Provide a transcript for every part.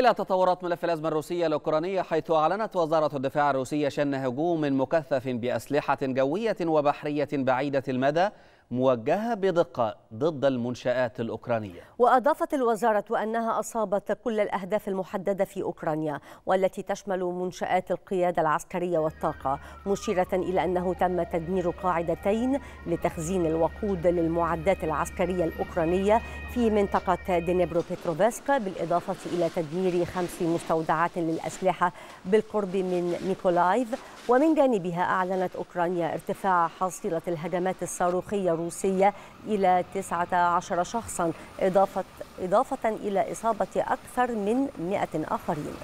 إلى تطورات ملف الأزمة الروسية الأوكرانية حيث أعلنت وزارة الدفاع الروسية شن هجوم مكثف بأسلحة جوية وبحرية بعيدة المدى موجهة بدقة ضد المنشآت الأوكرانية وأضافت الوزارة أنها أصابت كل الأهداف المحددة في أوكرانيا والتي تشمل منشآت القيادة العسكرية والطاقة مشيرة إلى أنه تم تدمير قاعدتين لتخزين الوقود للمعدات العسكرية الأوكرانية في منطقة دينيبرو بتروفسك بالإضافة إلى تدمير خمس مستودعات للأسلحة بالقرب من ميكولايف ومن جانبها أعلنت أوكرانيا ارتفاع حصيلة الهجمات الصاروخية الروسية إلى 19 شخصا إضافة, إضافة إلى إصابة أكثر من 100 آخرين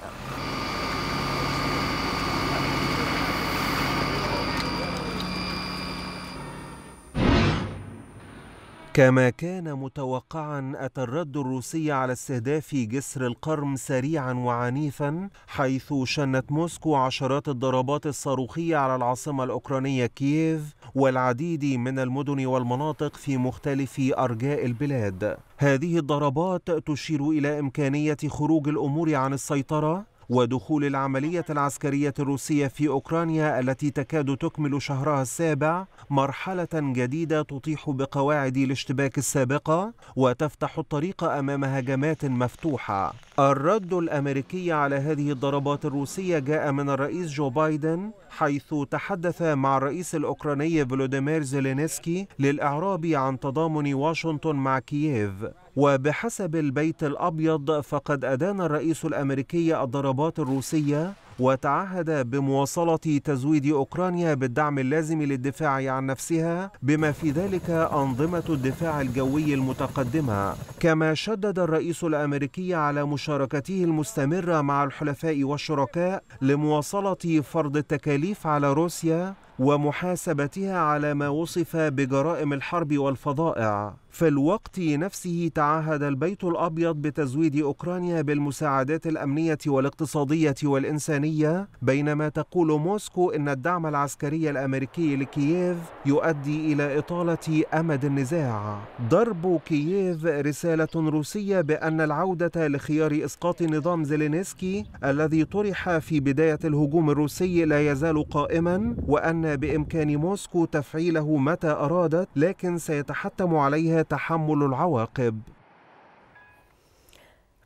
كما كان متوقعا أتى الرد الروسي على استهداف جسر القرم سريعا وعنيفا حيث شنت موسكو عشرات الضربات الصاروخية على العاصمة الأوكرانية كييف والعديد من المدن والمناطق في مختلف أرجاء البلاد هذه الضربات تشير إلى إمكانية خروج الأمور عن السيطرة ودخول العملية العسكرية الروسية في أوكرانيا التي تكاد تكمل شهرها السابع مرحلة جديدة تطيح بقواعد الاشتباك السابقة وتفتح الطريق أمام هجمات مفتوحة الرد الامريكي على هذه الضربات الروسيه جاء من الرئيس جو بايدن حيث تحدث مع الرئيس الاوكراني فلوديمير زيلينسكي للاعراب عن تضامن واشنطن مع كييف وبحسب البيت الابيض فقد ادان الرئيس الامريكي الضربات الروسيه وتعهد بمواصلة تزويد أوكرانيا بالدعم اللازم للدفاع عن نفسها بما في ذلك أنظمة الدفاع الجوي المتقدمة كما شدد الرئيس الأمريكي على مشاركته المستمرة مع الحلفاء والشركاء لمواصلة فرض التكاليف على روسيا ومحاسبتها على ما وصف بجرائم الحرب والفظائع في الوقت نفسه تعهد البيت الابيض بتزويد اوكرانيا بالمساعدات الامنيه والاقتصاديه والانسانيه بينما تقول موسكو ان الدعم العسكري الامريكي لكييف يؤدي الى اطاله امد النزاع ضرب كييف رساله روسيه بان العوده لخيار اسقاط نظام زيلينسكي الذي طرح في بدايه الهجوم الروسي لا يزال قائما وان بإمكان موسكو تفعيله متى أرادت لكن سيتحتم عليها تحمل العواقب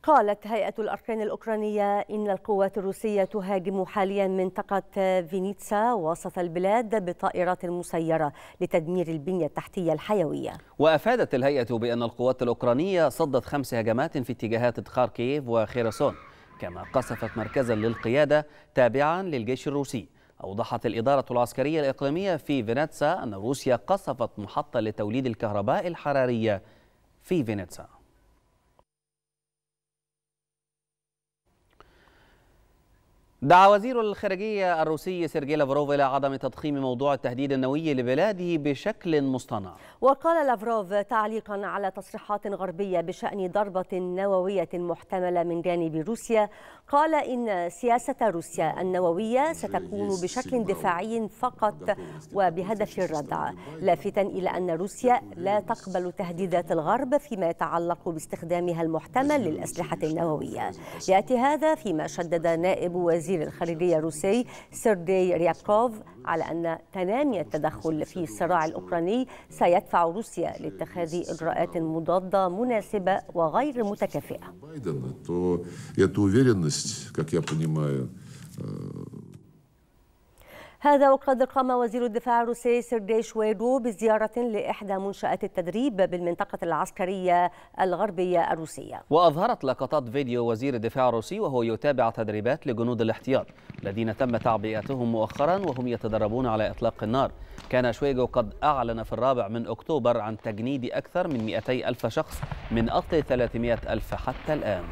قالت هيئة الأركان الأوكرانية إن القوات الروسية تهاجم حاليا منطقة فينيتسا وسط البلاد بطائرات مسيرة لتدمير البنية التحتية الحيوية وأفادت الهيئة بأن القوات الأوكرانية صدت خمس هجمات في اتجاهات خاركيف وخيرسون كما قصفت مركزا للقيادة تابعا للجيش الروسي أوضحت الإدارة العسكرية الإقليمية في فينيتسا أن روسيا قصفت محطة لتوليد الكهرباء الحرارية في فينيتسا دعا وزير الخارجية الروسي سيرجي لافروف إلى عدم تضخيم موضوع التهديد النووي لبلاده بشكل مصطنع وقال لافروف تعليقا على تصريحات غربية بشأن ضربة نووية محتملة من جانب روسيا قال إن سياسة روسيا نعم. النووية نعم. ستكون بشكل دفاعي فقط وبهدف الردع لافتا إلى أن روسيا لا تقبل تهديدات الغرب فيما يتعلق باستخدامها المحتمل للأسلحة النووية يأتي هذا فيما شدد نائب وزير الخارجية الروسي سيردي رياكوف على أن تنامي التدخل في الصراع الأوكراني سيدفع روسيا لاتخاذ إجراءات مضادة مناسبة وغير متكافئة. هذا وقد قام وزير الدفاع الروسي سيرجي شويغو بزيارة لإحدى منشآت التدريب بالمنطقة العسكرية الغربية الروسية وأظهرت لقطات فيديو وزير الدفاع الروسي وهو يتابع تدريبات لجنود الاحتياط الذين تم تعبئتهم مؤخرا وهم يتدربون على إطلاق النار كان شويجو قد أعلن في الرابع من أكتوبر عن تجنيد أكثر من 200 ألف شخص من أصل 300 ألف حتى الآن